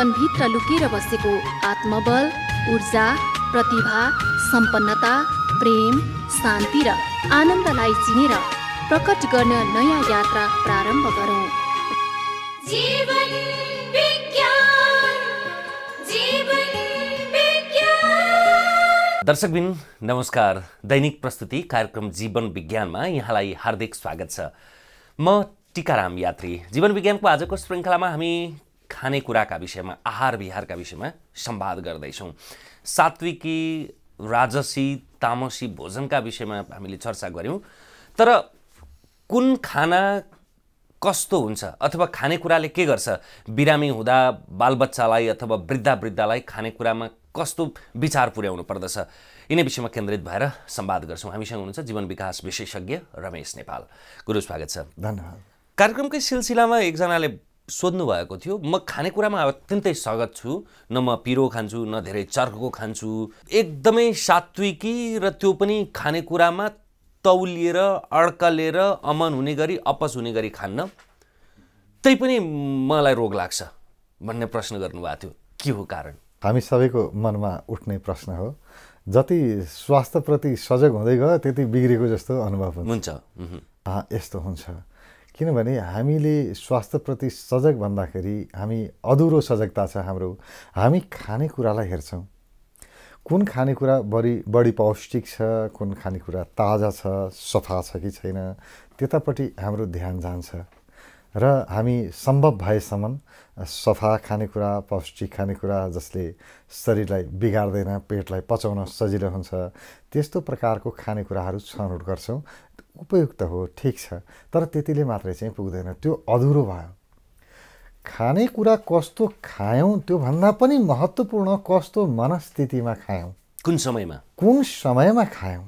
जीवनभित्र लुकेर बसेको आत्मबल ऊर्जा प्रतिभा सम्पन्नता प्रेम शान्ति र आनन्दलाई चिनेर प्रकट गर्न नयाँ यात्रा प्रारम्भ गरौँ दर्शकबिन नमस्कार दैनिक प्रस्तुति कार्यक्रम जीवन विज्ञानमा यहाँलाई हार्दिक स्वागत छ म टिकाराम यात्री जीवन विज्ञानको आजको श्रृङ्खलामा हामी खानेकुराका विषयमा आहार विहारका विषयमा सम्वाद गर्दैछौँ सात्विकी राजसी तामसी भोजनका विषयमा हामीले चर्चा गऱ्यौँ तर कुन खाना कस्तो हुन्छ अथवा खानेकुराले के गर्छ बिरामी हुँदा बालबच्चालाई अथवा वृद्धा वृद्धालाई खानेकुरामा कस्तो विचार पुर्याउनु पर्दछ यिनै विषयमा केन्द्रित भएर सम्वाद गर्छौँ हामीसँग हुनुहुन्छ जीवन विकास विशेषज्ञ रमेश नेपाल गुरु स्वागत छ धन्यवाद कार्यक्रमकै सिलसिलामा एकजनाले सोध्नु भएको थियो म खानेकुरामा अत्यन्तै सगत छु न म पिरो खान्छु न धेरै चर्को खान्छु एकदमै सात्विकी र त्यो पनि खानेकुरामा तौलिएर अड्कलेर अमन हुने गरी अपस हुने गरी खान्न तै पनि मलाई रोग लाग्छ भन्ने प्रश्न गर्नुभएको थियो के हो कारण हामी सबैको मनमा उठ्ने प्रश्न हो जति स्वास्थ्यप्रति सजग हुँदै गयो त्यति बिग्रेको जस्तो अनुभव हुन्छ यस्तो हुन्छ किनभने हामीले स्वास्थ्यप्रति सजग भन्दाखेरि हामी अधुरो सजगता छ हाम्रो हामी खानेकुरालाई हेर्छौँ कुन खानेकुरा बढी बढी पौष्टिक छ कुन खानेकुरा ताजा छ सफा छ कि छैन त्यतापट्टि हाम्रो ध्यान जान्छ र हामी सम्भव भएसम्म सफा खानेकुरा पौष्टिक खानेकुरा जसले शरीरलाई बिगार्दैन पेटलाई पचाउन सजिलो हुन्छ त्यस्तो प्रकारको खानेकुराहरू छनौट गर्छौँ उपयुक्त हो ठिक छ तर त्यतिले मात्रै चाहिँ पुग्दैन त्यो अधुरो भयो खानेकुरा कस्तो खायौँ त्योभन्दा पनि महत्त्वपूर्ण कस्तो मनस्थितिमा खायौँ कुन समयमा कुन समयमा खायौँ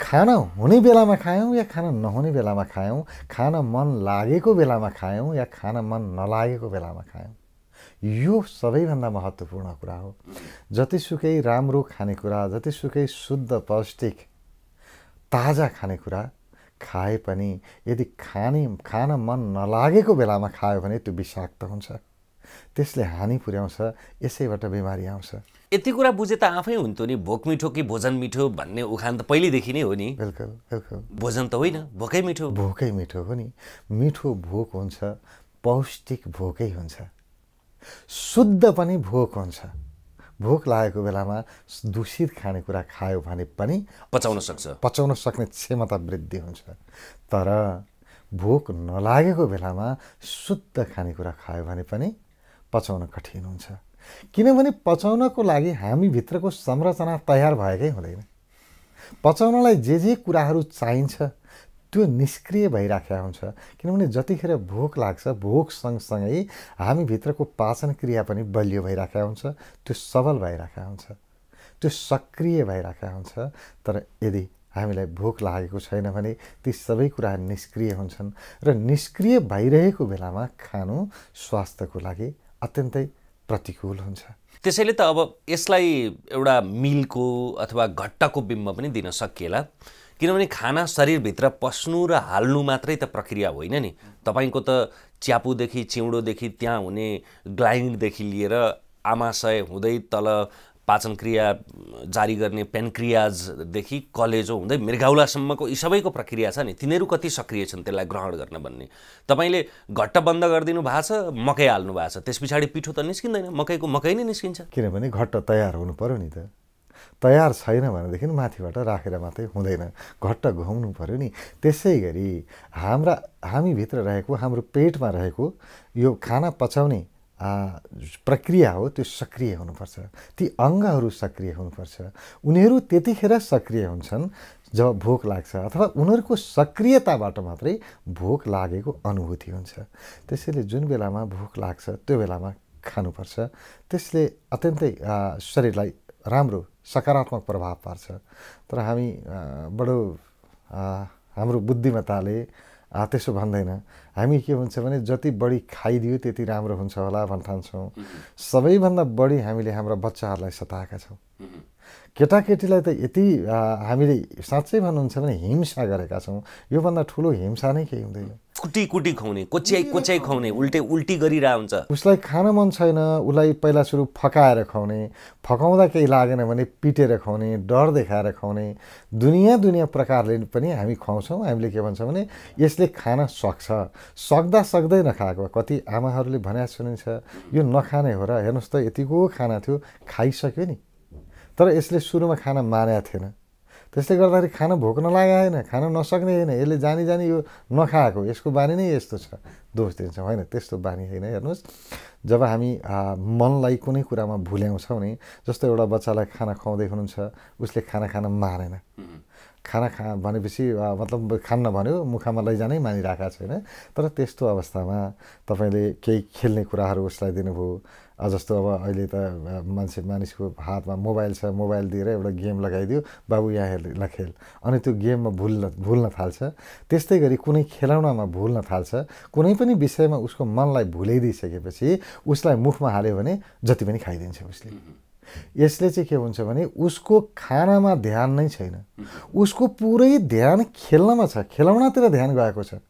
खाना हुने बेलामा खायौँ या खाना नहुने बेलामा खायौँ खान मन लागेको बेलामा खायौँ या खान मन नलागेको बेलामा खायौँ यो सबैभन्दा महत्त्वपूर्ण कुरा हो जतिसुकै राम्रो खानेकुरा जतिसुकै शुद्ध पौष्टिक ताजा खानेकुरा खाए पनि यदि खाने खान मन नलागेको बेलामा खायो भने त्यो विषाक्त हुन्छ त्यसले हानि पुर्याउँछ यसैबाट बिमारी आउँछ यति कुरा बुझे त आफै हुन्थ्यो नि भोक मिठो कि भोजन मिठो भन्ने उखान त पहिल्यैदेखि नै हो नि बिल्कुल बिल्कुल भोजन त होइन भोकै मिठो भोकै मिठो हो नि मिठो भोक हुन्छ पौष्टिक भोकै हुन्छ शुद्ध पनि भोक हुन्छ भोक लागेको बेलामा दूषित खानेकुरा खायो भने पनि पचाउन सक्छ पचाउन सक्ने क्षमता वृद्धि हुन्छ तर भोक नलागेको बेलामा शुद्ध खानेकुरा खायो भने पनि पचाउन कठिन हुन्छ किनभने पचाउनको लागि हामीभित्रको संरचना तयार भएकै हुँदैन पचाउनलाई जे जे कुराहरू चाहिन्छ त्यो निष्क्रिय भइराखेका हुन्छ किनभने जतिखेर भोक लाग्छ भोक सँगसँगै हामीभित्रको पाचन क्रिया पनि बलियो भइराखेका हुन्छ त्यो सबल भइराखेका हुन्छ त्यो सक्रिय भइराखेका हुन्छ तर यदि हामीलाई भोक लागेको छैन भने ती सबै कुरा निष्क्रिय हुन्छन् र निष्क्रिय भइरहेको बेलामा खानु स्वास्थ्यको लागि अत्यन्तै प्रतिकूल हुन्छ त्यसैले त अब यसलाई एउटा मिलको अथवा घट्टाको बिम्ब पनि दिन सकिएला किनभने खाना शरीरभित्र पस्नु र हाल्नु मात्रै त प्रक्रिया होइन नि तपाईँको त च्यापुदेखि चिउँडोदेखि त्यहाँ हुने ग्लाइन्डदेखि लिएर आमाशय हुँदै तल पाचन क्रिया जारी गर्ने पेनक्रियाजदेखि कलेजो हुँदै मृगाउलासम्मको यी सबैको प्रक्रिया छ नि तिनीहरू कति सक्रिय छन् त्यसलाई ग्रहण गर्न भन्ने तपाईँले घट्ट बन्द गरिदिनु भएको छ मकै हाल्नु भएको छ त्यस पछाडि पिठो त निस्किँदैन मकैको मकै नै निस्किन्छ किनभने घट्ट तयार हुनु पऱ्यो नि त तयार छैन भनेदेखि माथिबाट राखेर मात्रै हुँदैन घट्ट घुम्नु पऱ्यो नि त्यसै गरी हाम्रा हामीभित्र रहेको हाम्रो पेटमा रहेको यो खाना पचाउने प्रक्रिया हो त्यो सक्रिय हुनुपर्छ ती अङ्गहरू सक्रिय हुनुपर्छ उनीहरू त्यतिखेर सक्रिय हुन्छन् जब भोक लाग्छ अथवा उनीहरूको सक्रियताबाट मात्रै भोक लागेको अनुभूति हुन्छ त्यसैले जुन बेलामा भोक लाग्छ त्यो बेलामा खानुपर्छ त्यसले अत्यन्तै शरीरलाई राम्रो सकारात्मक प्रभाव पार्छ तर हामी बडो हाम्रो बुद्धिमत्ताले त्यसो भन्दैन हामी के भन्छ भने जति बढी खाइदियो त्यति राम्रो हुन्छ होला भन्ठान्छौँ सबैभन्दा बढी हामीले हाम्रा बच्चाहरूलाई सताएका छौँ केटाकेटीलाई त यति हामीले साँच्चै भन्नुहुन्छ भने हिंसा गरेका छौँ योभन्दा ठुलो हिंसा नै केही हुँदैन कुटी कुटी खुवाउने कोच्याइ कोच्याइ खुवाउने उल्टे उल्टी गरिरहेको हुन्छ उसलाई खान मन छैन उसलाई पहिला सुरु फकाएर खुवाउने फकाउँदा केही लागेन भने पिटेर खुवाउने डर देखाएर खुवाउने दुनियाँ दुनियाँ प्रकारले पनि हामी खुवाउँछौँ हामीले के भन्छौँ भने यसले खान सक्छ सक्दा सक्दै नखाएको कति आमाहरूले भने सुनिन्छ यो नखाने हो र हेर्नुहोस् त यतिको खाना थियो खाइसक्यो नि तर यसले सुरुमा खाना मानेको थिएन त्यसले गर्दाखेरि खान भोक नलागे होइन खान नसक्ने होइन यसले जानी जानी यो नखाएको यसको बानी नै यस्तो छ दोष दिन्छ होइन त्यस्तो बानी होइन हेर्नुहोस् जब हामी मनलाई कुनै कुरामा भुल्याउँछौँ नि जस्तो एउटा बच्चालाई खाना खुवाउँदै हुनुहुन्छ उसले खाना खान मानेन खाना खा भनेपछि मतलब खान्न भन्यो मुखामा लैजानै मानिरहेको छैन तर त्यस्तो अवस्थामा तपाईँले केही खेल्ने कुराहरू उसलाई दिनुभयो जस्तो अब अहिले त मान्छे मानिसको हातमा मोबाइल छ मोबाइल दिएर एउटा गेम लगाइदियो बाबु यहाँ हेर्न खेल अनि त्यो गेममा भुल्न भुल्न थाल्छ त्यस्तै गरी कुनै खेलाउनमा भुल्न थाल्छ कुनै पनि विषयमा उसको मनलाई भुलाइदिइसकेपछि उसलाई मुखमा हाल्यो भने जति पनि खाइदिन्छ उसले यसले चाहिँ के हुन्छ भने उसको खानामा ध्यान नै छैन उसको पुरै ध्यान खेल्नमा छ खेलौनातिर ध्यान गएको छ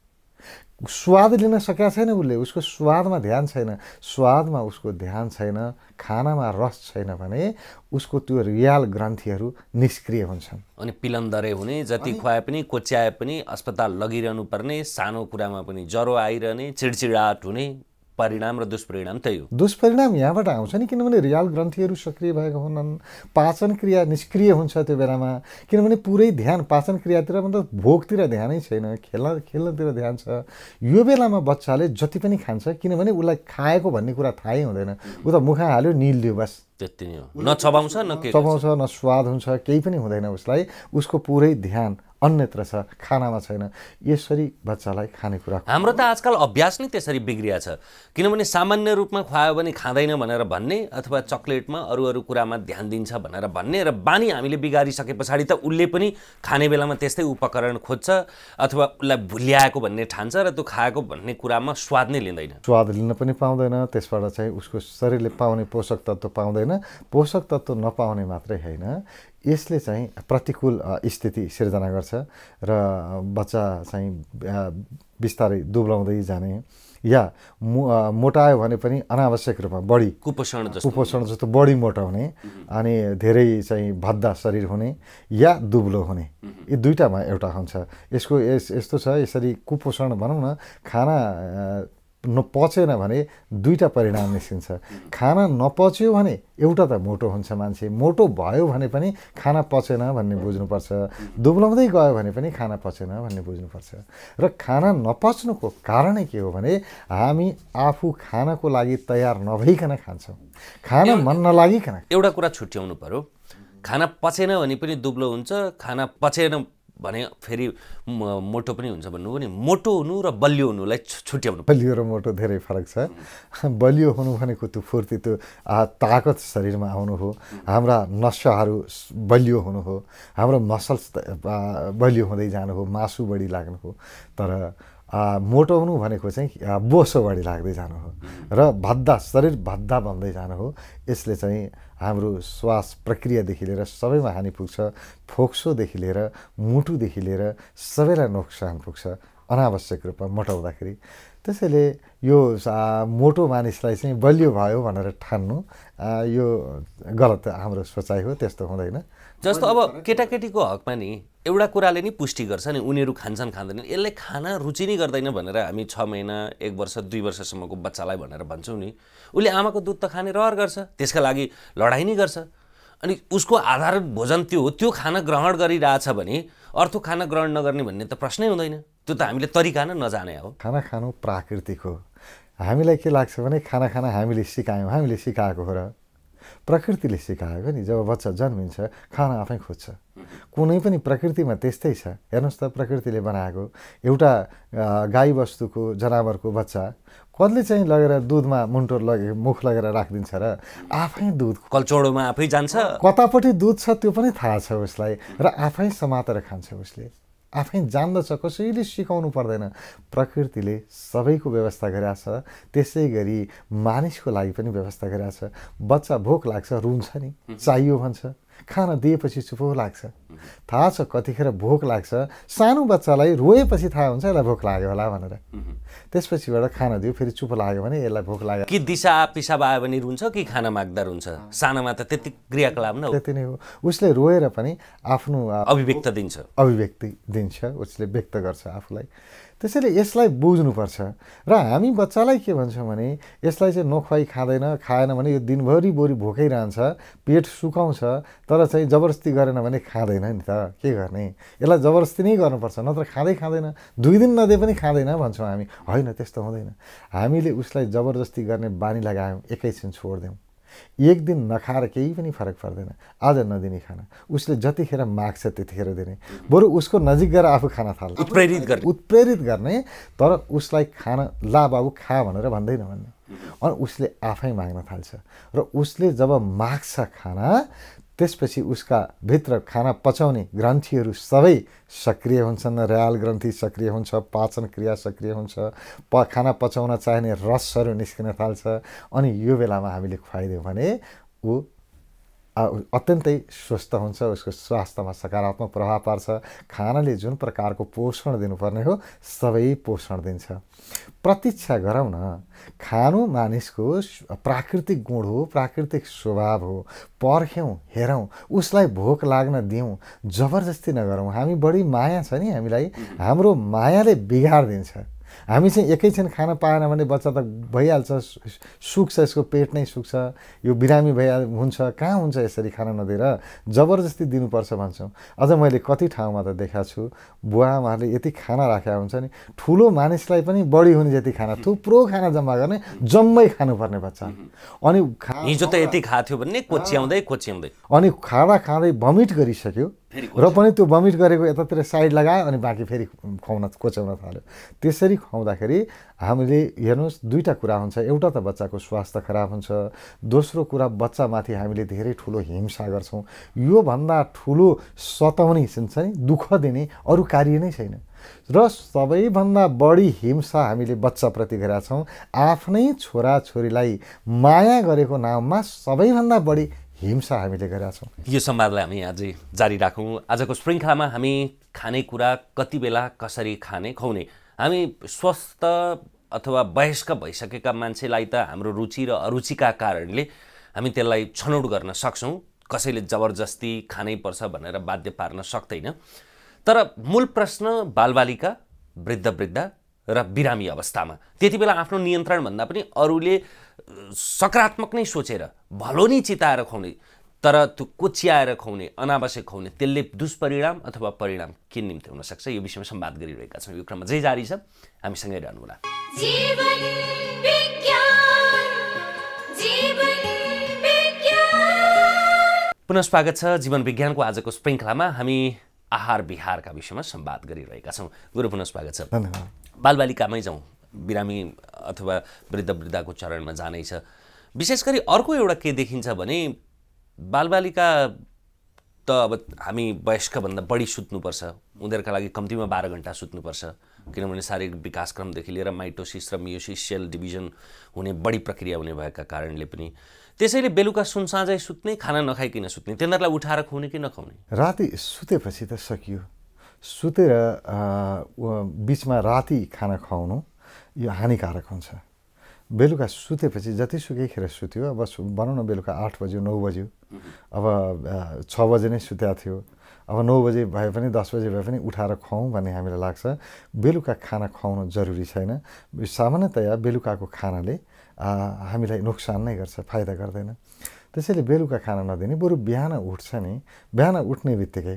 स्वाद लिन सकेका छैन उसले उसको स्वादमा ध्यान छैन स्वादमा उसको ध्यान छैन खानामा रस छैन भने उसको त्यो रियाल ग्रन्थीहरू निष्क्रिय हुन्छन् अनि पिलन्दरे हुने जति खुवाए पनि कोच्याए पनि अस्पताल लगिरहनु पर्ने सानो कुरामा पनि ज्वरो आइरहने चिडचिडाट हुने परिणाम र दुष्परिणाम त्यही हो दुष्परिणाम यहाँबाट आउँछ नि किनभने रियाल ग्रन्थीहरू सक्रिय भएको हुनन् पाचन क्रिया निष्क्रिय हुन्छ त्यो बेलामा किनभने पुरै ध्यान पाचन क्रियातिर मतलब भोकतिर ध्यानै छैन खेल्न खेल्नतिर ध्यान छ यो बेलामा बच्चाले जति पनि खान्छ किनभने उसलाई खाएको भन्ने कुरा थाहै हुँदैन ऊ त मुखा हाल्यो निल्यो बस त्यति नै हो न चबाउँछ न चबाउँछ न स्वाद हुन्छ केही पनि हुँदैन उसलाई उसको पुरै ध्यान अन्यत्र छ खानामा छैन यसरी बच्चालाई खानेकुरा हाम्रो त आजकल अभ्यास नै त्यसरी बिग्रिया छ किनभने सामान्य रूपमा खुवायो भने खाँदैन भनेर भन्ने अथवा चक्लेटमा अरू अरू कुरामा ध्यान दिन्छ भनेर भन्ने र बानी हामीले बिगारिसके पछाडि त उसले पनि खाने बेलामा त्यस्तै उपकरण खोज्छ अथवा उसलाई भुल्याएको भन्ने ठान्छ र त्यो खाएको भन्ने कुरामा स्वाद नै लिँदैन स्वाद लिन पनि पाउँदैन त्यसबाट चाहिँ उसको शरीरले पाउने पोषक तत्त्व पाउँदैन पोषक तत्त्व नपाउने मात्रै होइन यसले चाहिँ प्रतिकूल स्थिति सिर्जना गर्छ र बच्चा चाहिँ बिस्तारै दुब्लाउँदै जाने या मोटायो भने पनि अनावश्यक रूपमा बढी कुपोषण कुपोषण जस्तो बढी मोटाउने अनि धेरै चाहिँ भद्दा शरीर हुने या दुब्लो हुने यी दुइटामा एउटा हुन्छ यसको यस यस्तो छ यसरी कुपोषण भनौँ न खाना नपचेन भने दुईवटा परिणाम निस्किन्छ खाना नपच्यो भने एउटा त मोटो हुन्छ मान्छे मोटो भयो भने पनि खाना पचेन भन्ने बुझ्नुपर्छ दुब्लाउँदै गयो भने पनि खाना पचेन भन्ने बुझ्नुपर्छ र खाना नपच्नुको कारणै के हो भने हामी आफू खानाको लागि तयार नभइकन खान्छौँ खाना मन नलागिकन एउटा कुरा छुट्याउनु पऱ्यो खाना पचेन भने पनि दुब्लो हुन्छ खाना पचेन भने फेरि मोटो पनि हुन्छ भन्नुभयो नि मोटो हुनु र बलियो हुनुलाई छुट्याउनु बलियो र मोटो धेरै फरक छ बलियो हुनु भनेको त्यो फुर्ती त्यो ताकत शरीरमा आउनु हो हाम्रा नसाहरू बलियो हुनु हो हाम्रो मसल्स बलियो हुँदै जानु हो मासु बढी लाग्नु हो तर मोटो हुनु भनेको चाहिँ बोसो बढी लाग्दै जानु हो र भद्दा शरीर भद्दा बन्दै जानु हो यसले चाहिँ हाम्रो श्वास प्रक्रियादेखि लिएर सबैमा हानि पुग्छ फोक्सोदेखि लिएर मुटुदेखि लिएर सबैलाई नोक्सान पुग्छ अनावश्यक रूपमा मोटाउँदाखेरि त्यसैले यो मोटो मानिसलाई चाहिँ बलियो भयो भनेर ठान्नु यो गलत हाम्रो सोचाइ हो त्यस्तो हुँदैन जस्तो अब केटाकेटीको हकमा नि एउटा कुराले नि पुष्टि गर्छ नि उनीहरू खान्छन् खाँदैनन् यसले खाना रुचि नै गर्दैन भनेर हामी छ महिना एक वर्ष दुई वर्षसम्मको बच्चालाई भनेर भन्छौँ नि उसले आमाको दुध त खाने रहर गर्छ त्यसका लागि लडाइँ नै गर्छ अनि उसको आधारभूत भोजन त्यो हो त्यो खाना ग्रहण गरिरहेछ भने अर्थ खाना ग्रहण नगर्ने भन्ने त प्रश्नै हुँदैन त्यो त हामीले तरिका नै नजाने हो खाना खानु प्राकृतिक हो हामीलाई के लाग्छ भने खाना खाना हामीले सिकायौँ हामीले सिकाएको हो र प्रकृतिले सिकाएको नि जब बच्चा जन्मिन्छ खाना आफै खोज्छ कुनै पनि प्रकृतिमा त्यस्तै छ हेर्नुहोस् त प्रकृतिले बनाएको एउटा गाई जनावरको बच्चा कसले चाहिँ लगेर दुधमा मुन्टो लगे मुख लगेर राखिदिन्छ र आफै दुध कल्चौडोमा आफै जान्छ कतापट्टि दुध छ त्यो पनि थाहा छ उसलाई र आफै समातेर खान्छ उसले आफै जान्दछ कसैले सिकाउनु पर्दैन प्रकृतिले सबैको व्यवस्था गरिरहेछ त्यसै गरी मानिसको लागि पनि व्यवस्था छ बच्चा भोक लाग्छ रुन्छ नि चाहियो भन्छ खान दिएपछि चुपो लाग्छ थाहा छ कतिखेर भोक लाग्छ सानो बच्चालाई रोएपछि थाहा हुन्छ यसलाई भोक लाग्यो होला भनेर त्यसपछिबाट खाना दियो फेरि चुप लाग्यो भने यसलाई भोक लाग्यो कि दिशा पिसाब आयो भने रुन्छ कि खाना माग्दा रुन्छ सानोमा त त्यति क्रियाकलाप नै त्यति नै हो उसले रोएर पनि आफ्नो अभिव्यक्त दिन्छ अभिव्यक्ति दिन्छ उसले व्यक्त गर्छ आफूलाई त्यसैले यसलाई बुझ्नुपर्छ र हामी बच्चालाई के भन्छौँ भने यसलाई चाहिँ नखुवाई खाँदैन खाएन भने यो दिनभरि बोरी भोकै रहन्छ पेट सुकाउँछ तर चाहिँ जबरजस्ती गरेन भने खाँदैन नि त के गर्ने यसलाई जबरजस्ती नै गर्नुपर्छ नत्र खाँदै खाँदैन दुई दिन नदिए पनि खाँदैन भन्छौँ हामी होइन त्यस्तो हुँदैन हामीले उसलाई जबरजस्ती गर्ने बानी लगायौँ एकैछिन छोडिदिउँ एक दिन नखाएर केही पनि फरक पर्दैन आज नदिने खाना उसले जतिखेर माग्छ त्यतिखेर दिने बरु उसको नजिक गएर आफू खाना थाल्छ उत्प्रेरित गर्ने उत्प्रेरित गर्ने तर उसलाई खाना ला बाबु खा भनेर भन्दैन भन्ने अनि उसले आफै माग्न थाल्छ र उसले जब माग्छ खाना त्यसपछि उसका भित्र खाना पचाउने ग्रन्थीहरू सबै सक्रिय हुन्छन् रयाल ग्रन्थि सक्रिय हुन्छ पाचन क्रिया सक्रिय हुन्छ प खाना पचाउन चाहिने रसहरू निस्किन थाल्छ अनि यो बेलामा हामीले खुवाइदियौँ भने ऊ अत्यन्तै स्वस्थ हुन्छ उसको स्वास्थ्यमा सकारात्मक प्रभाव पार्छ खानाले जुन प्रकारको पोषण दिनुपर्ने हो सबै पोषण दिन्छ प्रतीक्षा गरौँ न खानु मानिसको प्राकृतिक गुण हो प्राकृतिक स्वभाव हो पर्ख्यौँ हेरौँ उसलाई भोक लाग्न दिउँ जबरजस्ती नगरौँ हामी बढी माया छ नि हामीलाई हाम्रो मायाले बिगार दिन्छ हामी चाहिँ एकैछिन खाना पाएन भने बच्चा त भइहाल्छ सुक्छ यसको पेट नै सुक्छ यो बिरामी भइहाल हुन्छ कहाँ हुन्छ यसरी खाना नदिएर जबरजस्ती दिनुपर्छ भन्छौँ अझ मैले कति ठाउँमा त देखाएको छु बुवा आमाहरूले यति खाना राखेका हुन्छ नि ठुलो मानिसलाई पनि बढी हुने जति खाना थुप्रो खाना जम्मा गर्ने जम्मै खानुपर्ने बच्चा अनि हिजो त यति खाएको थियो भने कोच्याउँदै कोच्याउँदै अनि खाँदा खाँदै भमिट गरिसक्यो र पनि त्यो बमिट गरेको यतातिर साइड लगायो अनि बाँकी फेरि खुवाउन कोच्याउन थाल्यो त्यसरी खुवाउँदाखेरि हामीले हेर्नुहोस् दुईवटा कुरा हुन्छ एउटा त बच्चाको स्वास्थ्य खराब हुन्छ दोस्रो कुरा बच्चामाथि हामीले धेरै ठुलो हिंसा गर्छौँ योभन्दा ठुलो सताउने हुन्छ नि दुःख दिने अरू कार्य नै छैन र सबैभन्दा बढी हिंसा हामीले बच्चाप्रति गरेका छौँ आफ्नै छोराछोरीलाई माया गरेको नाममा सबैभन्दा बढी हिंसा हामीले गरेका छौँ यो संवादलाई हामी आज जारी राखौँ आजको श्रृङ्खलामा हामी खानेकुरा कति बेला कसरी खाने खुवाउने हामी स्वस्थ अथवा वयस्क भइसकेका मान्छेलाई त हाम्रो रुचि र अरुचिका कारणले हामी त्यसलाई छनौट गर्न सक्छौँ कसैले जबरजस्ती खानै पर्छ भनेर बाध्य पार्न सक्दैन तर मूल प्रश्न बालबालिका वृद्ध वृद्ध र बिरामी अवस्थामा त्यति बेला आफ्नो नियन्त्रणभन्दा पनि अरूले सकारात्मक नै सोचेर भलो नै चिताएर खुवाउने तर त्यो कोच्याएर खुवाउने अनावश्यक खुवाउने त्यसले दुष्परिणाम अथवा परिणाम के निम्ति हुनसक्छ यो विषयमा सम्वाद गरिरहेका छौँ यो क्रममा जे जारी छ हामीसँगै रहनुहोला पुनः स्वागत छ जीवन विज्ञानको आजको श्रृङ्खलामा हामी आहार विहारका विषयमा सम्वाद गरिरहेका छौँ गुरु पुनः स्वागत छ बालबालिकामै जाउँ बिरामी अथवा वृद्ध वृद्धाको चरणमा जानेछ विशेष गरी अर्को एउटा के देखिन्छ भने बालबालिका त अब हामी वयस्कभन्दा बढी सुत्नुपर्छ उनीहरूका लागि कम्तीमा बाह्र घन्टा सुत्नुपर्छ किनभने शारीरिक विकासक्रमदेखि लिएर माइटोसिस र मियोसिस सेल डिभिजन हुने बढी प्रक्रिया हुने भएका कारणले पनि त्यसैले बेलुका सुनसाँझै सुत्ने खाना नखाइकन सुत्ने तिनीहरूलाई उठाएर खुवाउने कि नखुवाउने राति सुतेपछि त सकियो सुतेर बिचमा राति खाना खुवाउनु यो हानिकारक हुन्छ बेलुका सुतेपछि जतिसुकै खेर सुत्यो अब भनौँ न बेलुका आठ बज्यो नौ बज्यो अब छ बजे नै सुत्या थियो अब नौ बजे भए पनि दस बजे भए पनि उठाएर खुवाउँ भन्ने हामीलाई लाग्छ बेलुका खाना खुवाउनु जरुरी छैन सामान्यतया बेलुकाको खानाले हामीलाई नोक्सान नै गर्छ फाइदा गर्दैन त्यसैले बेलुका खाना नदिने बरु बिहान उठ्छ नि बिहान उठ्ने बित्तिकै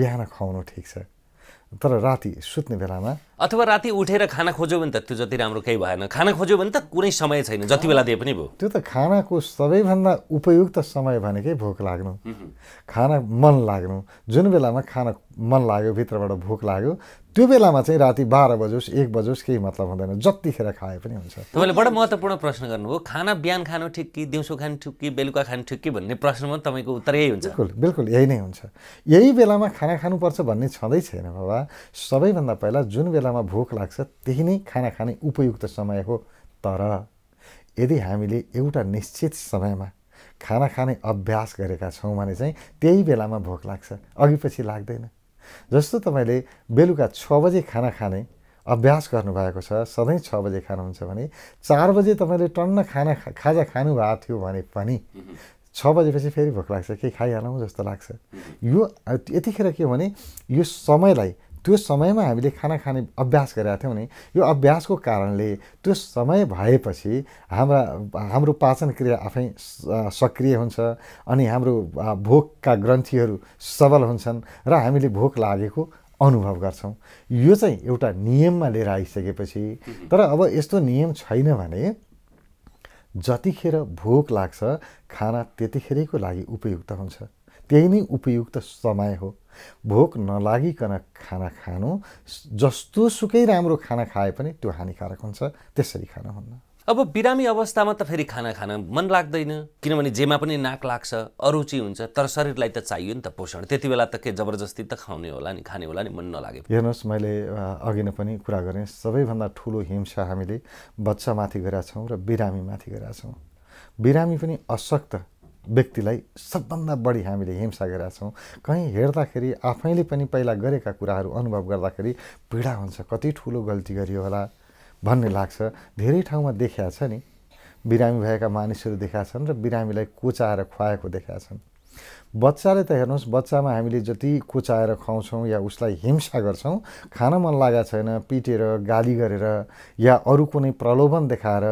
बिहान खुवाउनु ठिक छ तर राति सुत्ने बेलामा अथवा राति उठेर खाना खोज्यो भने त त्यो जति राम्रो केही भएन खाना खोज्यो भने त कुनै समय छैन जति बेला दिए पनि भयो त्यो त खानाको सबैभन्दा उपयुक्त समय भनेकै भोक लाग्नु खाना मन लाग्नु जुन बेलामा खाना मन लाग्यो भित्रबाट भोक लाग्यो त्यो बेलामा चाहिँ राति बाह्र बजोस् एक बजोस् केही मतलब हुँदैन जतिखेर खाए पनि हुन्छ तपाईँले बडा महत्त्वपूर्ण प्रश्न गर्नुभयो खाना बिहान खानु ठिक कि दिउँसो खानु ठिक कि बेलुका खानु ठिक कि भन्ने प्रश्नमा तपाईँको उत्तर यही हुन्छ बिल्कुल बिल्कुल यही नै हुन्छ यही बेलामा खाना खानुपर्छ भन्ने छँदै छैन बाबा सबैभन्दा पहिला जुन बेलामा भोक लाग्छ त्यही नै खाना खाने उपयुक्त समय हो तर यदि हामीले एउटा निश्चित समयमा खाना खाने अभ्यास गरेका छौँ भने चाहिँ त्यही बेलामा भोक लाग्छ अघि पछि लाग्दैन जस्तो तपाईँले बेलुका छ बजे खाना खाने अभ्यास गर्नुभएको छ सधैँ छ बजे खानुहुन्छ भने चार बजे तपाईँले टन्न खाना खाजा खानुभएको थियो भने पनि छ बजेपछि फेरि भोक लाग्छ केही खाइहालौँ जस्तो लाग्छ यो यतिखेर के भने यो समयलाई त्यो समयमा हामीले खाना खाने अभ्यास गरेका थियौँ नि यो अभ्यासको कारणले त्यो समय भएपछि हाम्रा हाम्रो पाचन क्रिया आफै सक्रिय हुन्छ अनि हाम्रो भोकका ग्रन्थीहरू सबल हुन्छन् र हामीले भोक लागेको अनुभव गर्छौँ यो चाहिँ एउटा नियममा लिएर आइसकेपछि तर अब यस्तो नियम छैन भने जतिखेर भोक लाग्छ खाना त्यतिखेरैको लागि उपयुक्त हुन्छ त्यही नै उपयुक्त समय हो भोक नलागिकन खाना खानु जस्तो सुकै राम्रो खाना खाए पनि त्यो हानिकारक हुन्छ त्यसरी खानु हुन्न अब बिरामी अवस्थामा त फेरि खाना खान मन लाग्दैन किनभने जेमा पनि नाक लाग्छ अरुचि हुन्छ तर शरीरलाई त चाहियो नि त पोषण त्यति बेला त के जबरजस्ती त खुवाउने होला नि खाने होला नि मन नलागे हेर्नुहोस् मैले अघि नै पनि कुरा गरेँ सबैभन्दा ठुलो हिंसा हामीले बच्चामाथि गरेका छौँ र बिरामीमाथि गरेका छौँ बिरामी पनि अशक्त व्यक्तिलाई सबभन्दा बढी हामीले हिंसा गरेका छौँ कहीँ हेर्दाखेरि आफैले पनि पहिला गरेका कुराहरू अनुभव गर्दाखेरि पीडा हुन्छ कति ठुलो गल्ती गरियो होला भन्ने लाग्छ धेरै ठाउँमा देखाएको छ नि बिरामी भएका मानिसहरू देखाएका छन् र बिरामीलाई कोचाएर खुवाएको देखाएका छन् बच्चाले त हेर्नुहोस् बच्चामा हामीले जति कुचाएर खुवाउँछौँ या उसलाई हिंसा गर्छौँ खान मन लागेको छैन पिटेर गाली गरेर या अरू कुनै प्रलोभन देखाएर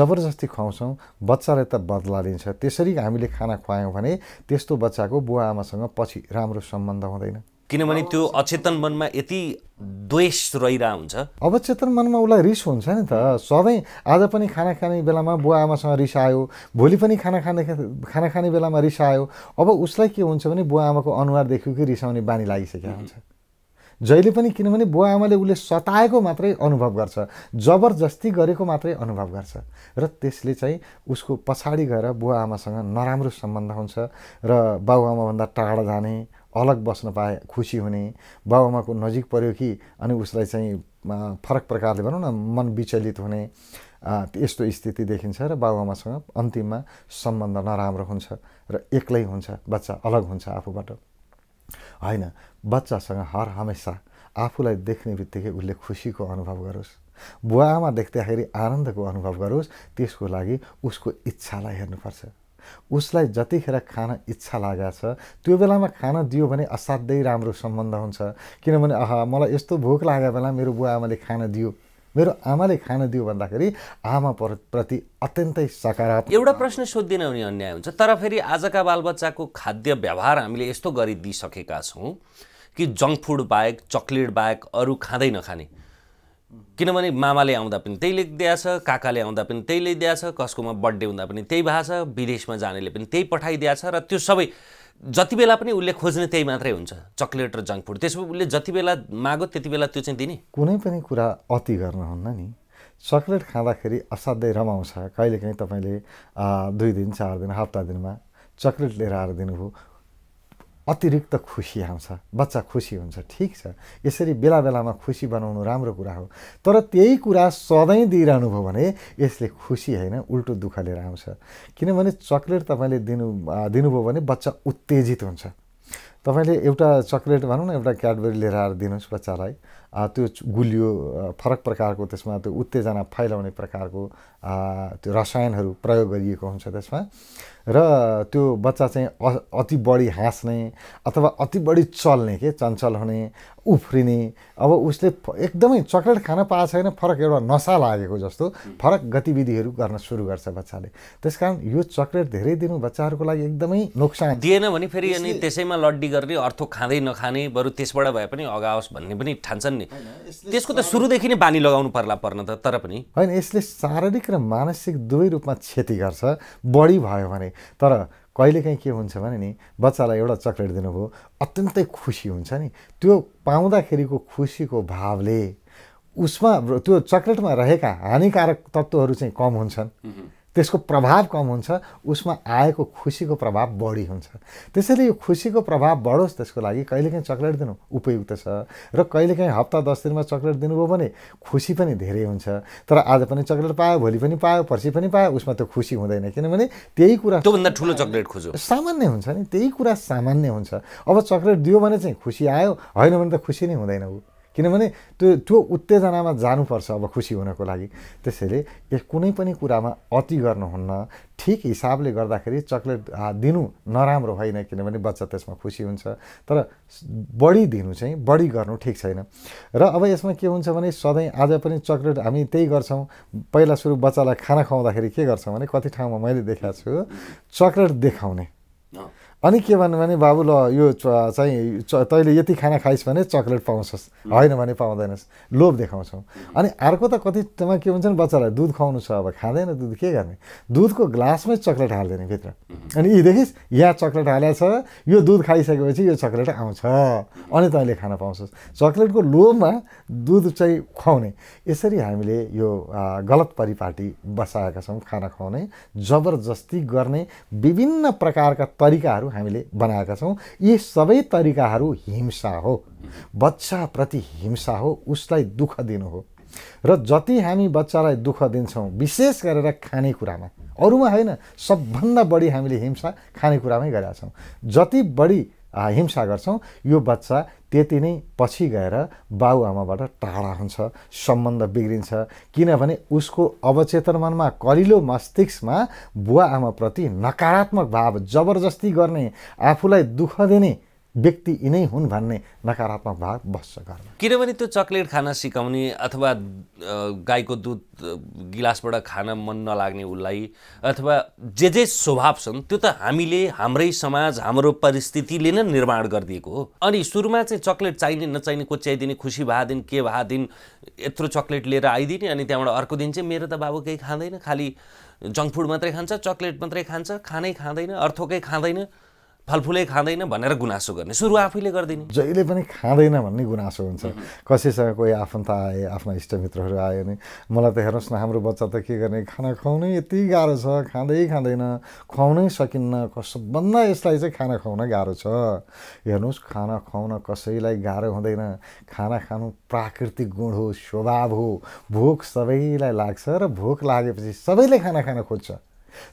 जबरजस्ती खुवाउँछौँ बच्चाले त बदला लिन्छ त्यसरी हामीले खाना खुवायौँ भने त्यस्तो बच्चाको बुवा आमासँग पछि राम्रो सम्बन्ध हुँदैन किनभने त्यो अचेतन मनमा यति द्वेष रहिरहेको हुन्छ अवचेतन मनमा उसलाई रिस हुन्छ नि त सधैँ आज पनि खाना खाने बेलामा बुवा आमासँग रिस आयो भोलि पनि खाना खाने खाना खाने बेलामा रिस आयो अब उसलाई के हुन्छ भने बुवा आमाको अनुहार देख्यो कि रिसाउने बानी लागिसकेको हुन्छ जहिले पनि किनभने बुवा आमाले उसले सताएको मात्रै अनुभव गर्छ जबरजस्ती गरेको मात्रै अनुभव गर्छ र त्यसले चाहिँ उसको पछाडि गएर बुवा आमासँग नराम्रो सम्बन्ध हुन्छ र बाबुआमाभन्दा टाढा जाने अलग बस्न पाए खुसी हुने बाबुआमाको नजिक पऱ्यो कि अनि उसलाई चाहिँ फरक प्रकारले भनौँ न मन विचलित हुने यस्तो स्थिति देखिन्छ र बाबुआमासँग अन्तिममा सम्बन्ध नराम्रो हुन्छ र एक्लै हुन्छ बच्चा अलग हुन्छ आफूबाट होइन बच्चासँग हर हमेसा आफूलाई देख्ने बित्तिकै उसले खुसीको अनुभव गरोस् बुवा आमा देख्दाखेरि आनन्दको अनुभव गरोस् त्यसको लागि उसको इच्छालाई हेर्नुपर्छ उसलाई जतिखेर खान इच्छा लागेको छ त्यो बेलामा खान दियो भने असाध्यै राम्रो सम्बन्ध हुन्छ किनभने अह मलाई यस्तो भोक लागेको बेला मेरो बुवा आमाले खान दियो मेरो आमाले खान दियो भन्दाखेरि आमा प्रति अत्यन्तै सकारात्मक एउटा प्रश्न सोधिदिन भने अन्याय हुन्छ तर फेरि आजका बालबच्चाको खाद्य व्यवहार हामीले यस्तो गरिदिइसकेका छौँ कि जङ्क फुड बाहेक चक्लेट बाहेक अरू खाँदै नखाने किनभने मामाले आउँदा पनि त्यही लेखिदिया छ काकाले आउँदा पनि त्यही लेखिदिया छ कसकोमा बर्थडे हुँदा पनि त्यही भएको छ विदेशमा जानेले पनि त्यही पठाइदिया छ र त्यो सबै जति बेला पनि उसले खोज्ने त्यही मात्रै हुन्छ चक्लेट र जङ्क फुड त्यसपछि उसले जति बेला माग्यो त्यति बेला त्यो चाहिँ दिने कुनै पनि कुरा अति गर्नुहुन्न नि चक्लेट खाँदाखेरि असाध्यै रमाउँछ कहिलेकाहीँ तपाईँले दुई दिन चार दिन हप्ता दिनमा चक्लेट लिएर आएर दिनुभयो अतिरिक्त खुसी आउँछ बच्चा खुसी हुन्छ ठिक छ यसरी बेला बेलामा खुसी बनाउनु राम्रो कुरा हो तर त्यही कुरा सधैँ दिइरहनु भयो भने यसले खुसी होइन उल्टो दुःख लिएर आउँछ किनभने चक्लेट तपाईँले दिनु दिनुभयो भने बच्चा उत्तेजित हुन्छ तपाईँले एउटा चक्लेट भनौँ न एउटा क्याडबरी लिएर आएर दिनुहोस् बच्चालाई त्यो गुलियो फरक प्रकारको त्यसमा त्यो उत्तेजना फैलाउने प्रकारको त्यो रसायनहरू प्रयोग गरिएको हुन्छ त्यसमा र त्यो बच्चा चाहिँ अति बढी हाँस्ने अथवा अति बढी चल्ने के चञ्चल हुने उफ्रिने अब उसले एकदमै चक्लेट खान पाएको छैन फरक एउटा नसा लागेको जस्तो फरक गतिविधिहरू गर्न सुरु गर्छ बच्चाले त्यस कारण यो चक्लेट धेरै दिनु बच्चाहरूको लागि एकदमै नोक्सान दिएन भने फेरि अनि त्यसैमा लड्डी गर्ने अर्थो खाँदै नखाने बरु त्यसबाट भए पनि अगाओस् भन्ने पनि ठान्छन् नि त्यसको त सुरुदेखि नै बानी लगाउनु पर्ला पर्न त तर पनि होइन यसले शारीरिक र मानसिक दुवै रूपमा क्षति गर्छ बढी भयो भने तर कहिलेकाहीँ के हुन्छ भने नि बच्चालाई एउटा चक्लेट दिनुभयो अत्यन्तै खुसी हुन्छ नि त्यो पाउँदाखेरिको खुसीको भावले उसमा त्यो चक्लेटमा रहेका हानिकारक तत्त्वहरू चाहिँ कम हुन्छन् त्यसको प्रभाव कम हुन्छ उसमा आएको खुसीको प्रभाव बढी हुन्छ त्यसैले यो खुसीको प्रभाव बढोस् त्यसको लागि कहिलेकाहीँ चक्लेट दिनु उपयुक्त छ र कहिलेकाहीँ हप्ता दस दिनमा चक्लेट दिनुभयो भने खुसी पनि धेरै हुन्छ तर आज पनि चक्लेट पायो भोलि पनि पायो पर्सि पनि पायो उसमा त्यो खुसी हुँदैन किनभने त्यही कुरा त्योभन्दा ठुलो चक्लेट खोज्यो सामान्य हुन्छ नि त्यही कुरा सामान्य हुन्छ अब चक्लेट दियो भने चाहिँ खुसी आयो होइन भने त खुसी नै हुँदैन ऊ किनभने त्यो त्यो उत्तेजनामा जानुपर्छ अब खुसी हुनको लागि त्यसैले कुनै पनि कुरामा अति गर्नुहुन्न ठिक हिसाबले गर्दाखेरि चक्लेट दिनु नराम्रो होइन किनभने बच्चा त्यसमा खुसी हुन्छ तर बढी दिनु चाहिँ बढी गर्नु ठिक छैन र अब यसमा के हुन्छ भने सधैँ आज पनि चक्लेट हामी त्यही गर्छौँ पहिला सुरु बच्चालाई खाना खुवाउँदाखेरि के गर्छौँ भने कति ठाउँमा मैले देखाएको छु चक्लेट देखाउने अनि के भन्नु भने बाबु ल यो चाहिँ तैँले यति खाना खाइस् भने चक्लेट पाउँछस् होइन भने पाउँदैनस् लोभ देखाउँछौ अनि अर्को त कति कतिमा के हुन्छ नि बच्चालाई दुध खुवाउनु छ अब खाँदैन दुध के गर्ने दुधको ग्लासमै चक्लेट हालिदिने भित्र अनि यी देखिस् यहाँ चक्लेट हालेको छ यो दुध खाइसकेपछि यो चक्लेट आउँछ अनि तैँले खाना पाउँछस् चक्लेटको लोभमा दुध चाहिँ खुवाउने यसरी हामीले यो गलत परिपाटी बसाएका छौँ खाना खुवाउने जबरजस्ती गर्ने विभिन्न प्रकारका तरिकाहरू हामीले बनाएका छौँ यी सबै तरिकाहरू हिंसा हो बच्चाप्रति हिंसा हो उसलाई दुःख दिनु हो र जति हामी बच्चालाई दुःख दिन्छौँ विशेष गरेर खानेकुरामा अरूमा होइन सबभन्दा बढी हामीले हिंसा खानेकुरामै गरेका छौँ जति बढी हिंसा गर्छौँ यो बच्चा त्यति नै पछि गएर बाबुआमाबाट टाढा हुन्छ सम्बन्ध बिग्रिन्छ किनभने उसको अवचेतन मनमा कलिलो मस्तिष्कमा बुवा आमाप्रति नकारात्मक भाव जबरजस्ती गर्ने आफूलाई दुःख दिने व्यक्ति यिनै हुन् भन्ने नकारात्मक भाव बस्छ घरमा किनभने त्यो चक्लेट खान सिकाउने अथवा गाईको दुध गिलासबाट खान मन नलाग्ने उसलाई अथवा जे जे स्वभाव छन् त्यो त हामीले हाम्रै समाज हाम्रो परिस्थितिले नै निर्माण गरिदिएको हो अनि सुरुमा चाहिँ चक्लेट चाहिने नचाहिने कोच्याइदिने खुसी दिन के दिन यत्रो चक्लेट लिएर आइदिने अनि त्यहाँबाट अर्को दिन चाहिँ मेरो त बाबु केही खाँदैन खालि जङ्क फुड मात्रै खान्छ चक्लेट मात्रै खान्छ खानै खाँदैन अर्थोकै खाँदैन फलफुलै खाँदैन भनेर गुनासो गर्ने सुरु आफैले गरिदिने जहिले पनि खाँदैन भन्ने गुनासो हुन्छ कसैसँग कोही आफन्त आए आफ्ना इष्टमित्रहरू आयो भने मलाई त हेर्नुहोस् न हाम्रो बच्चा त के गर्ने खाना खुवाउनै यति गाह्रो छ खाँदै खाँदैन खुवाउनै सकिन्न सबभन्दा यसलाई चाहिँ खाना खुवाउन गाह्रो छ हेर्नुहोस् खाना खुवाउन कसैलाई गाह्रो हुँदैन खाना खानु प्राकृतिक गुण हो स्वभाव हो भोक सबैलाई लाग्छ र भोक लागेपछि सबैले खाना खान खोज्छ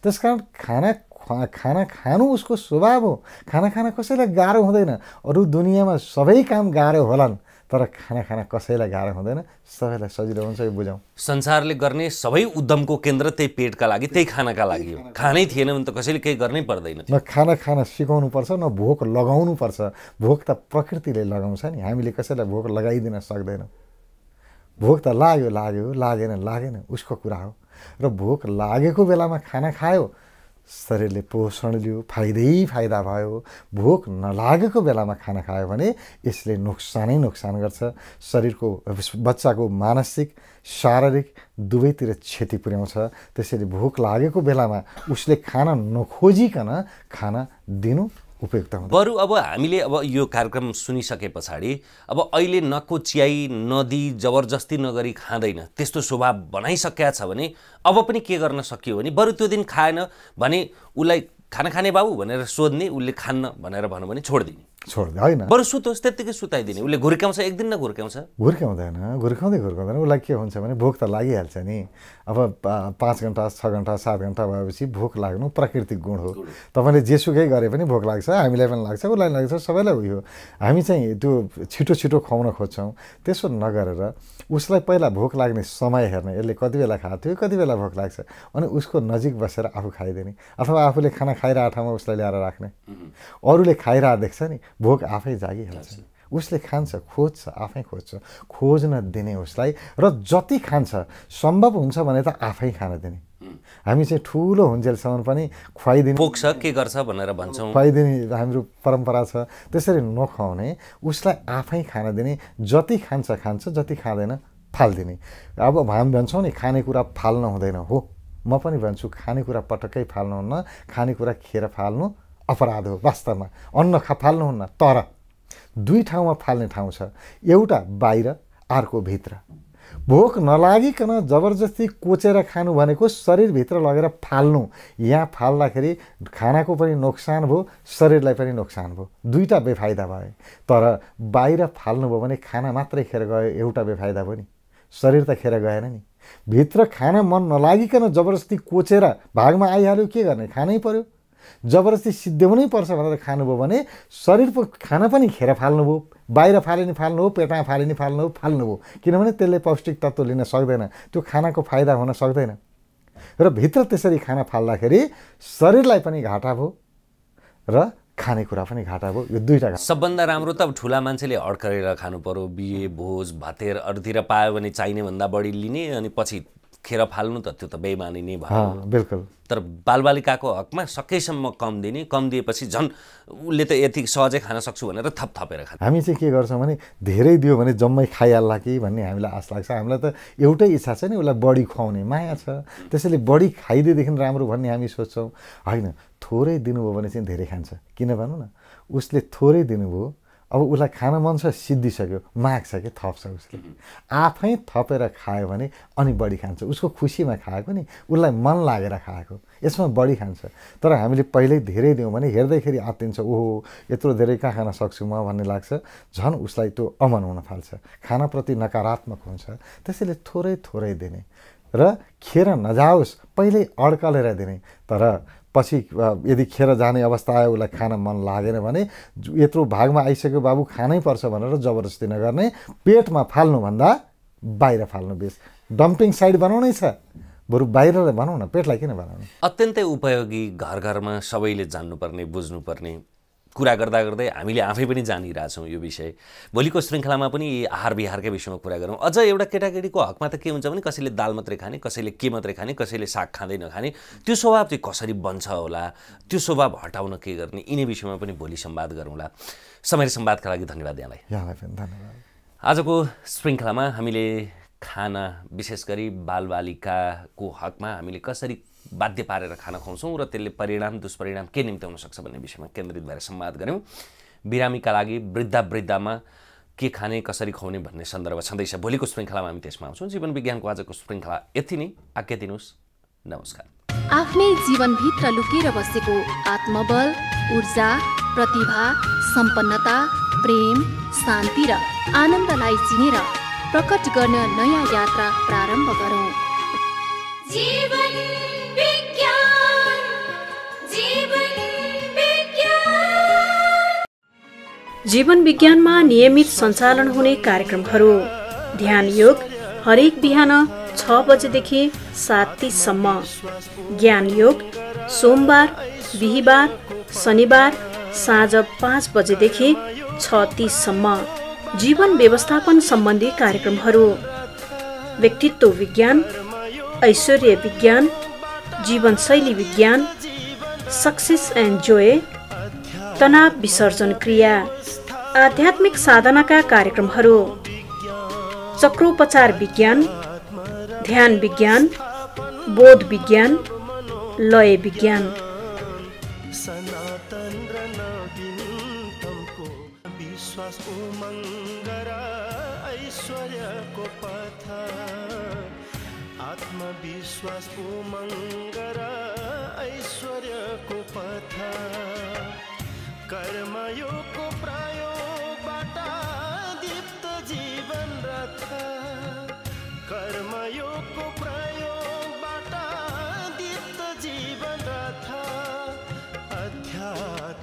त्यस कारण खाना खा खाना खानु उसको स्वभाव हो खाना खाना कसैलाई गाह्रो हुँदैन अरू दुनियाँमा सबै काम गाह्रो होलान् तर खाना खाना कसैलाई गाह्रो हुँदैन सबैलाई सजिलो हुन्छ यो बुझौँ संसारले गर्ने सबै उद्यमको केन्द्र त्यही पेटका लागि त्यही खानाका लागि हो खानै थिएन भने त कसैले केही गर्नै पर्दैन न खाना खाना सिकाउनु पर्छ न भोक लगाउनु पर्छ भोक त प्रकृतिले लगाउँछ नि हामीले कसैलाई भोक लगाइदिन सक्दैनौँ भोक त लाग्यो लाग्यो लागेन लागेन उसको कुरा हो र भोक लागेको बेलामा खाना खायो शरीरले पोषण लियो फाइदै फाइदा भयो भोक नलागेको बेलामा खाना खायो भने यसले नोक्सानै नोक्सान गर्छ शरीरको बच्चाको मानसिक शारीरिक दुवैतिर क्षति पुर्याउँछ त्यसैले भोक लागेको बेलामा उसले खाना नखोजिकन खाना दिनु उपयुक्त बरु अब हामीले अब यो कार्यक्रम सुनिसके पछाडि अब अहिले नको चियाइ नदी जबरजस्ती नगरी खाँदैन त्यस्तो स्वभाव बनाइसकेका छ भने अब पनि के गर्न सकियो भने बरु त्यो दिन खाएन भने उसलाई खाना खाने बाबु भनेर सोध्ने उसले खान्न भनेर भन्यो भने छोडिदिने छोड्दै होइन बरु सुतोस् त्यत्तिकै सुताइदिने उसले घुर्क्याउँछ एक दिन न घुर्क्याउँछ घुर्क्याउँदैन घुर्काउँदै घुर्काउँदैन उसलाई के हुन्छ भने भोक त लागिहाल्छ नि अब पाँच घन्टा छ घन्टा सात घन्टा भएपछि भोक लाग्नु प्राकृतिक गुण हो तपाईँले जेसुकै गरे पनि भोक लाग्छ हामीलाई पनि लाग्छ उसलाई लाग्छ सबैलाई उयो हामी चाहिँ त्यो छिटो छिटो खुवाउन खोज्छौँ त्यसो नगरेर उसलाई पहिला भोक लाग्ने समय हेर्ने यसले कति बेला खाएको थियो कति बेला भोक लाग्छ अनि उसको नजिक बसेर आफू खाइदिने अथवा आफूले खाना खाइरहेको ठाउँमा उसलाई ल्याएर राख्ने अरूले खाइरहेको देख्छ नि भोक आफै जागिहाल्छ उसले खान्छ खोज्छ आफै खोज्छ खोज्न दिने उसलाई र जति खान्छ सम्भव हुन्छ भने त आफै खान दिने हामी चाहिँ ठुलो हुन्जेलसम्म पनि खुवाइदिने पोख्छ के गर्छ भनेर भन्छौँ खुवाइदिने हाम्रो परम्परा छ त्यसरी नखुवाउने उसलाई आफै खान दिने जति खान्छ खान्छ जति खाँदैन फालिदिने अब हामी भन्छौँ नि खानेकुरा फाल्न हुँदैन हो म पनि भन्छु खानेकुरा पटक्कै फाल्नुहुन्न खानेकुरा खेर फाल्नु अपराध हो वास्तवमा अन्न खा फाल्नुहुन्न तर दुई ठाउँमा फाल्ने ठाउँ छ एउटा बाहिर अर्को भित्र भोक नलागिकन जबरजस्ती कोचेर खानु भनेको शरीरभित्र लगेर फाल्नु यहाँ फाल्दाखेरि खानाको पनि नोक्सान भयो शरीरलाई पनि नोक्सान भयो दुईवटा बेफाइदा भयो तर बाहिर फाल्नुभयो भने खाना मात्रै खेर गयो एउटा बेफाइदा भयो नि शरीर त खेर गएन नि भित्र खाना मन नलागिकन जबरजस्ती कोचेर भागमा आइहाल्यो के गर्ने खानै पर्यो जबरजस्ती सिद्ध्याउनै पर्छ भनेर खानुभयो भने शरीरको खाना पनि खेर फाल्नुभयो बाहिर फाले नि फाल्नु हो पेटमा फाले नि फाल्नु हो फाल्नु हो किनभने त्यसले पौष्टिक तत्त्व लिन सक्दैन त्यो खानाको फाइदा हुन सक्दैन र भित्र त्यसरी खाना फाल्दाखेरि शरीरलाई पनि घाटा भयो र खानेकुरा पनि घाटा भयो यो दुईवटा सबभन्दा राम्रो त अब ठुला मान्छेले अड्करेर खानु पऱ्यो बिहे भोज भातेर अरूतिर पायो भने चाहिने भन्दा बढी लिने अनि पछि खेर फाल्नु त त्यो त बेमानी नै भयो बिल्कुल तर बालबालिकाको हकमा सकेसम्म कम दिने कम दिएपछि झन् उसले त यति सहजै खान सक्छु भनेर थप थपेर खान्छ हामी चाहिँ के गर्छौँ भने धेरै दियो भने जम्मै खाइहाल्ला कि भन्ने हामीलाई आश लाग्छ हामीलाई त एउटै इच्छा छ नि उसलाई बढी खुवाउने माया छ त्यसैले बढी खाइदिएदेखि राम्रो भन्ने हामी सोच्छौँ होइन थोरै दिनुभयो भने चाहिँ धेरै खान्छ किन भनौँ न उसले थोरै दिनुभयो अब उसलाई खान मन छ सिद्धिसक्यो माग्छ कि थप्छ उसले आफै थपेर खायो भने अनि बढी खान्छ उसको खुसीमा खाएको नि उसलाई मन लागेर खाएको यसमा बढी खान्छ तर हामीले पहिल्यै धेरै दियौँ भने हेर्दैखेरि आत्तिन्छ ओहो यत्रो धेरै कहाँ खान सक्छु म भन्ने लाग्छ झन् उसलाई त्यो अमन हुन थाल्छ खानाप्रति नकारात्मक हुन्छ त्यसैले थोरै थोरै दिने र खेर नजाओस् पहिल्यै अड्कलेर दिने तर पछि यदि खेर जाने अवस्था आयो उसलाई खान मन लागेन भने यत्रो भागमा आइसक्यो बाबु खानै पर्छ भनेर जबरजस्ती नगर्ने पेटमा फाल्नुभन्दा बाहिर फाल्नु बेस डम्पिङ साइड बनाउनै छ बरु बाहिर भनौँ न पेटलाई किन बनाउनु अत्यन्तै उपयोगी घर घरमा सबैले जान्नुपर्ने बुझ्नुपर्ने कुरा गर्दा गर्दै हामीले आफै पनि जानिरहेछौँ यो विषय भोलिको श्रृङ्खलामा पनि आहार विहारकै विषयमा कुरा गरौँ अझ एउटा केटाकेटीको हकमा त के हुन्छ भने कसैले दाल मात्रै खाने कसैले के मात्रै खाने कसैले साग खाँदै नखाने त्यो स्वभाव चाहिँ कसरी बन्छ होला त्यो स्वभाव हटाउन के गर्ने यिनै विषयमा पनि भोलि सम्वाद गरौँला समय सम्वादका लागि धन्यवाद यहाँलाई यहाँलाई पनि धन्यवाद आजको श्रृङ्खलामा हामीले खाना विशेष गरी बालबालिकाको हकमा हामीले कसरी बाध्य पारेर खाना खुवाउँछौँ र त्यसले परिणाम दुष्परिणाम के निम्ति हुनसक्छ भन्ने विषयमा केन्द्रित भएर संवाद गऱ्यौँ बिरामीका लागि वृद्धा वृद्धामा के खाने कसरी खुवाउने भन्ने सन्दर्भ छँदैछ भोलिको श्रृङ्खलामा हामी त्यसमा आउँछौँ जीवन विज्ञानको आजको श्रृङ्खला यति नै आज्ञा दिनुहोस् नमस्कार आफ्नै जीवनभित्र लुकेर बसेको आत्मबल ऊर्जा प्रतिभा सम्पन्नता प्रेम शान्ति र आनन्दलाई चिनेर प्रकट गर्न नयाँ यात्रा प्रारम्भ गरौँ जीवन विज्ञानमा नियमित सञ्चालन हुने कार्यक्रमहरू ध्यान योग हरेक बिहान छ बजेदेखि सात तिससम्म ज्ञान योग सोमबार बिहिबार शनिबार साँझ पाँच बजेदेखि छ तिससम्म जीवन व्यवस्थापन सम्बन्धी कार्यक्रमहरू व्यक्तित्व विज्ञान ऐश्वर्य विज्ञान जीवनशैली विज्ञान सक्सेस एन्ड जोय तनाव विसर्जन क्रिया आध्यात्मिक साधनाका कार्यक्रमहरू चक्रोपचार विज्ञान ध्यान विज्ञान बोध विज्ञान लय विज्ञान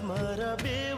ಮರಬೇವು